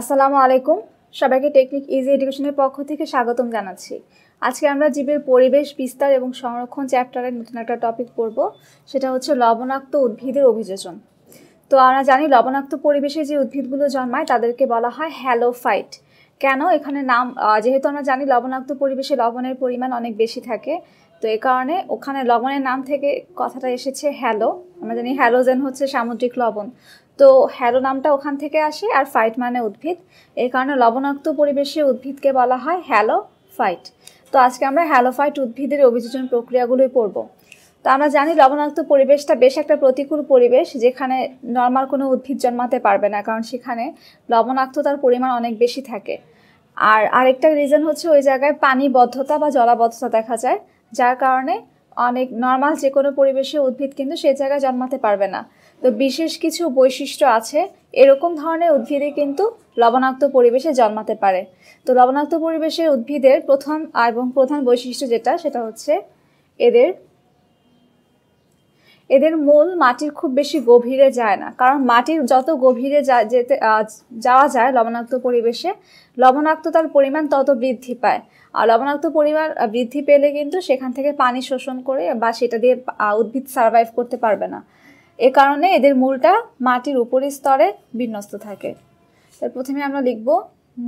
আসসালামু আলাইকুম সবাইকে টেকনিক ইজি এডুকেশনের পক্ষ থেকে স্বাগতম জানাচ্ছি আজকে আমরা জীবের পরিবেশ বিস্তার এবং সংরক্ষণ চ্যাপ্টারের নতুন একটা টপিক পড়ব সেটা হচ্ছে লবণাক্ত উদ্ভিদের অভিযোজন তো আমরা জানি লবণাক্ত পরিবেশে যে উদ্ভিদগুলো জন্মায় তাদেরকে বলা হয় হ্যালোফাইট কেন এখানে নাম যেহেতু আমরা জানি লবণাক্ত পরিবেশে লবণের পরিমাণ অনেক বেশি থাকে তো এ কারণে ওখানে লবণের নাম থেকে কথাটা এসেছে হ্যালো আমরা জানি হ্যালোজেন হচ্ছে সামুদ্রিক লবণ তো হ্যারো নামটা ওখান থেকে আসে আর ফাইট মানে উদ্ভিদ এই কারণে লবণাক্ত পরিবেশে উদ্ভিদকে বলা হয় হ্যালো ফাইট তো আজকে আমরা হ্যালো ফাইট উদ্ভিদের অভিযোজন প্রক্রিয়াগুলোই পড়ব তো আমরা জানি লবণাক্ত পরিবেশটা বেশ একটা প্রতিকূল পরিবেশ যেখানে নর্মাল কোনো উদ্ভিদ জন্মাতে পারবে না কারণ সেখানে লবণাক্ততার পরিমাণ অনেক বেশি থাকে আর আরেকটা রিজন হচ্ছে ওই জায়গায় পানিবদ্ধতা বা জলাবদ্ধতা দেখা যায় যার কারণে অনেক নর্মাল যে কোনো পরিবেশে উদ্ভিদ কিন্তু সেই জায়গায় জন্মাতে পারবে না তো বিশেষ কিছু বৈশিষ্ট্য আছে এরকম ধরনের উদ্ভিদে কিন্তু লবণাক্ত পরিবেশে জন্মাতে পারে তো লবণাক্ত পরিবেশে উদ্ভিদের প্রথম এবং প্রধান বৈশিষ্ট্য যেটা সেটা হচ্ছে এদের এদের মূল মাটির খুব বেশি গভীরে যায় না কারণ মাটির যত গভীরে যেতে যাওয়া যায় লবণাক্ত পরিবেশে লবণাক্ততার পরিমাণ তত বৃদ্ধি পায় আর লবণাক্ত পরিমাণ বৃদ্ধি পেলে কিন্তু সেখান থেকে পানি শোষণ করে বা সেটা দিয়ে উদ্ভিদ সারভাইভ করতে পারবে না এ কারণে এদের মূলটা মাটির উপরের স্তরে বিন্যস্ত থাকে তার প্রথমে আমরা লিখব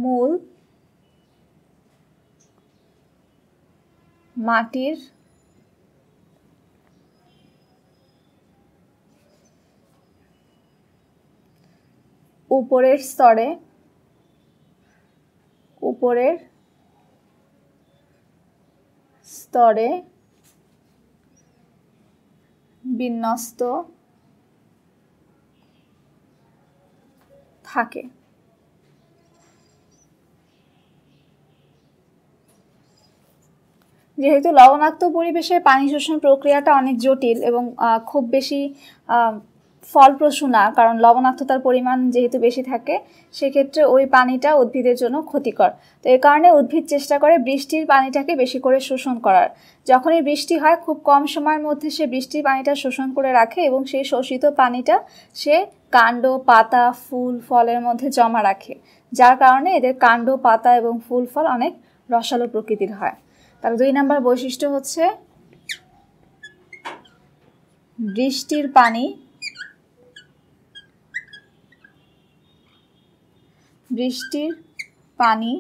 মূল মাটির উপরের স্তরে উপরের স্তরে বিন্যস্ত থাকে যেহেতু লবণাক্ত পরিবেশে পানি শোষণ প্রক্রিয়াটা অনেক জটিল এবং খুব বেশি ফলপ্রসূ না কারণ লবণাক্ততার পরিমাণ যেহেতু বেশি থাকে সেক্ষেত্রে ওই পানিটা উদ্ভিদের জন্য ক্ষতিকর তো এর কারণে উদ্ভিদ চেষ্টা করে বৃষ্টির পানিটাকে বেশি করে শোষণ করার যখনই বৃষ্টি হয় খুব কম সময়ের মধ্যে সে বৃষ্টির পানিটা শোষণ করে রাখে এবং সেই শোষিত পানিটা সে কাণ্ড পাতা ফুল ফলের মধ্যে জমা রাখে যার কারণে এদের কাণ্ড পাতা এবং ফুল ফল অনেক রসালো প্রকৃতির হয় তার দুই নম্বর বৈশিষ্ট্য হচ্ছে বৃষ্টির পানি বৃষ্টির পানি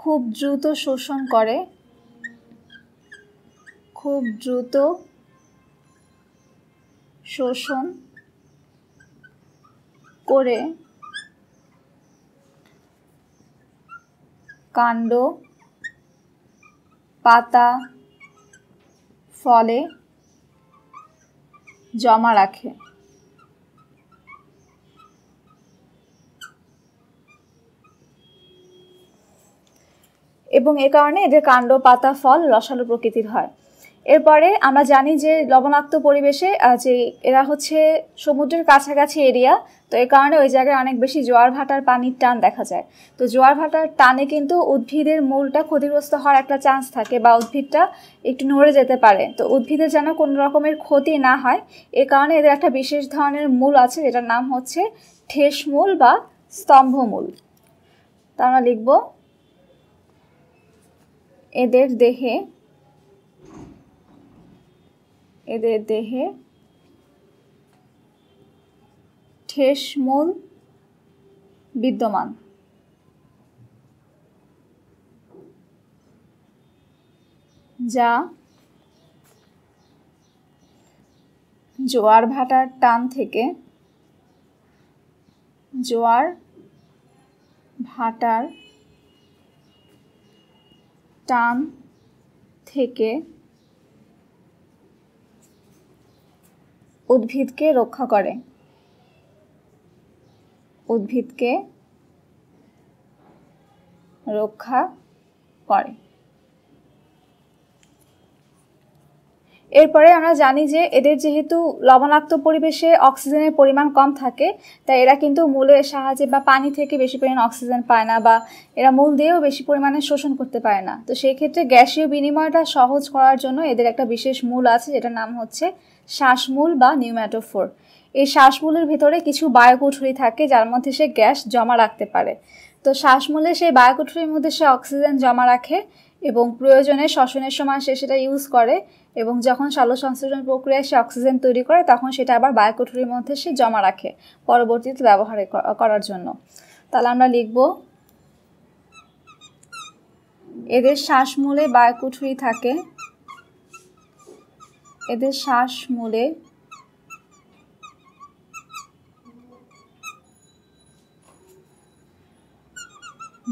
খুব দ্রুত শোষণ করে খুব দ্রুত শোষণ করে কাণ্ড পাতা ফলে জমা রাখে এবং এ কারণে এদের কাণ্ড পাতা ফল রসালো প্রকৃতির হয় এরপরে আমরা জানি যে লবণাক্ত পরিবেশে যে এরা হচ্ছে সমুদ্রের কাছাকাছি এরিয়া তো এ কারণে ওই জায়গায় অনেক বেশি জোয়ার ভাটার পানির টান দেখা যায় তো জোয়ার ভাটার টানে কিন্তু উদ্ভিদের মূলটা ক্ষতিগ্রস্ত হওয়ার একটা চান্স থাকে বা উদ্ভিদটা একটু নড়ে যেতে পারে তো উদ্ভিদের যেন কোনো রকমের ক্ষতি না হয় এ কারণে এদের একটা বিশেষ ধরনের মূল আছে যেটার নাম হচ্ছে ঠেসমূল বা স্তম্ভমূল তা আমরা লিখবো এদের দেহে এদের দেহে ঠেসমূল বিদ্যমান যা জোয়ার ভাটার টান থেকে জোয়ার ভাটার টান থেকে উদ্ভিদকে রক্ষা করে উদ্ভিদকে রক্ষা করে এরপরে আমরা জানি যে এদের যেহেতু লবণাক্ত পরিবেশে অক্সিজেনের পরিমাণ কম থাকে তাই এরা কিন্তু মূলের সাহায্যে বা পানি থেকে বেশি পরিমাণ অক্সিজেন পায় না বা এরা মূল দিয়েও বেশি পরিমাণে শোষণ করতে পারে না তো সেই ক্ষেত্রে গ্যাসীয় বিনিময়টা সহজ করার জন্য এদের একটা বিশেষ মূল আছে যেটার নাম হচ্ছে শ্বাসমূল বা নিউম্যাটোফোর এই শ্বাসমূলের ভেতরে কিছু বায়োকুঠুরি থাকে যার মধ্যে সে গ্যাস জমা রাখতে পারে তো শ্বাসমূলে সেই বায়োকুঠুরির মধ্যে সে অক্সিজেন জমা রাখে এবং প্রয়োজনে শ্বসনের সময় সে সেটা ইউজ করে এবং যখন সালো সংশ্লেষণ প্রক্রিয়ায় সে অক্সিজেন তৈরি করে তখন সেটা আবার বায়োকোঠরির মধ্যে সে জমা রাখে পরবর্তীতে ব্যবহার করার জন্য তাহলে আমরা লিখব এদের শ্বাসমূলে বায়োকুঠুরি থাকে এদের শ্বাসমূলে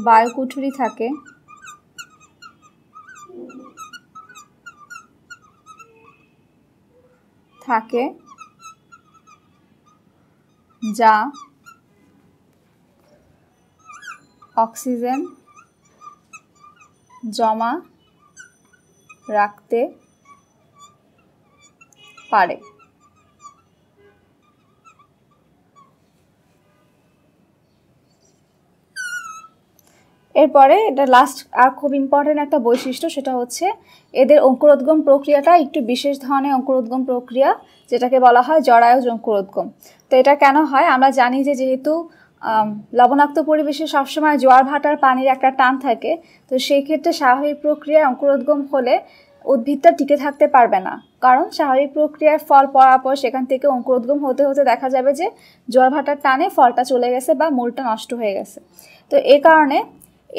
বায়ুকুঠুরি থাকে থাকে যা অক্সিজেন জমা রাখতে পারে এরপরে এটা লাস্ট আর খুব ইম্পর্টেন্ট একটা বৈশিষ্ট্য সেটা হচ্ছে এদের অঙ্কুরোদ্গম প্রক্রিয়াটা একটু বিশেষ ধরনের অঙ্কুরোদ্গম প্রক্রিয়া যেটাকে বলা হয় জরায়ুজ অঙ্কুরোদ্গম তো এটা কেন হয় আমরা জানি যে যেহেতু লবণাক্ত পরিবেশে সবসময় জোয়ার ভাটার পানির একটা টান থাকে তো সেই ক্ষেত্রে স্বাভাবিক প্রক্রিয়ায় অঙ্কুরোদ্গম হলে উদ্ভিদটা টিকে থাকতে পারবে না কারণ স্বাভাবিক প্রক্রিয়ায় ফল পড়ার পর সেখান থেকে অঙ্কুরোদ্গম হতে হতে দেখা যাবে যে জোয়ার ভাটার টানে ফলটা চলে গেছে বা মূলটা নষ্ট হয়ে গেছে তো এ কারণে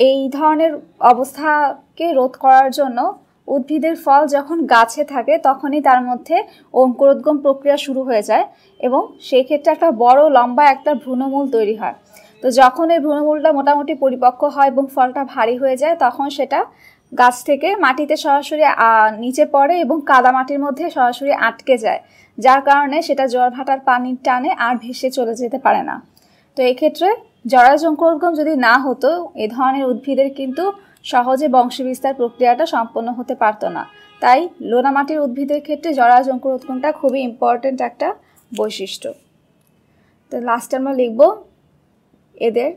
এই ধরনের অবস্থাকে রোধ করার জন্য উদ্ভিদের ফল যখন গাছে থাকে তখনই তার মধ্যে অঙ্কুরোদ্গম প্রক্রিয়া শুরু হয়ে যায় এবং সেই ক্ষেত্রে একটা বড় লম্বা একটা ভ্রূণমূল তৈরি হয় তো যখন এই ভ্রূণমূলটা মোটামুটি পরিপক্ক হয় এবং ফলটা ভারী হয়ে যায় তখন সেটা গাছ থেকে মাটিতে সরাসরি নিচে পড়ে এবং কাদা মাটির মধ্যে সরাসরি আটকে যায় যার কারণে সেটা জল ভাটার পানির টানে আর ভেসে চলে যেতে পারে না তো এক্ষেত্রে জরাজঙ্করগম যদি না হতো এ ধরনের উদ্ভিদের কিন্তু সহজে বংশবিস্তার প্রক্রিয়াটা সম্পন্ন হতে পারত না তাই লোনা মাটির উদ্ভিদের ক্ষেত্রে জরাজঙ্করোৎগমটা খুবই ইম্পর্ট্যান্ট একটা বৈশিষ্ট্য তো লাস্টে আমরা লিখব এদের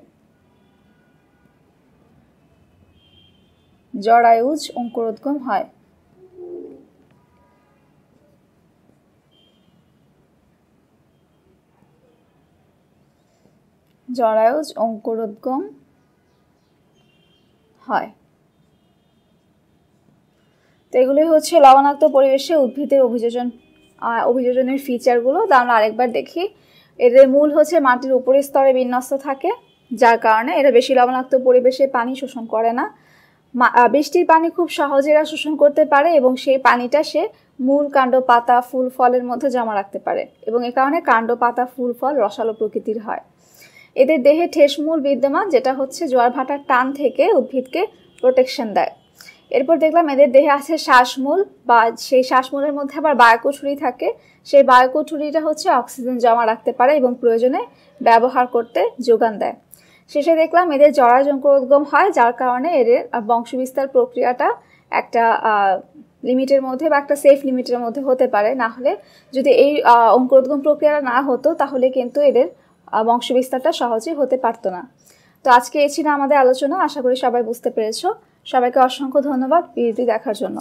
জরায়ুজ অঙ্কুরোদ্গম হয় জরায়ুজ অঙ্কুরোদ্গম হয় তো এগুলোই হচ্ছে লবণাক্ত পরিবেশে উদ্ভিদের অভিযোজন অভিযোজনের ফিচারগুলো তা আমরা আরেকবার দেখি এদের মূল হচ্ছে মাটির উপরের স্তরে বিন্যস্ত থাকে যার কারণে এরা বেশি লবণাক্ত পরিবেশে পানি শোষণ করে না বৃষ্টির পানি খুব সহজে এরা শোষণ করতে পারে এবং সেই পানিটা সে মূল কাণ্ড পাতা ফুল ফলের মধ্যে জমা রাখতে পারে এবং এ কারণে কাণ্ড পাতা ফুল ফল রসালো প্রকৃতির হয় এদের দেহে ঠেসমূল বিদ্যমান যেটা হচ্ছে জোয়ার ভাটার টান থেকে উদ্ভিদকে প্রোটেকশন দেয় এরপর দেখলাম এদের দেহে আছে শ্বাসমূল বা সেই শ্বাসমূলের মধ্যে আবার বায়োকুঠুরি থাকে সেই বায়োকুঠুরিটা হচ্ছে অক্সিজেন জমা রাখতে পারে এবং প্রয়োজনে ব্যবহার করতে যোগান দেয় শেষে দেখলাম এদের জরাজঙ্কোদ্গম হয় যার কারণে এদের বংশবিস্তার প্রক্রিয়াটা একটা লিমিটের মধ্যে বা একটা সেফ লিমিটের মধ্যে হতে পারে না হলে যদি এই অঙ্কুরোদ্গম প্রক্রিয়াটা না হতো তাহলে কিন্তু এদের বংশবিস্তারটা সহজে হতে পারতো না তো আজকে এ ছিল আমাদের আলোচনা আশা করি সবাই বুঝতে পেরেছ সবাইকে অসংখ্য ধন্যবাদ বিরতি দেখার জন্য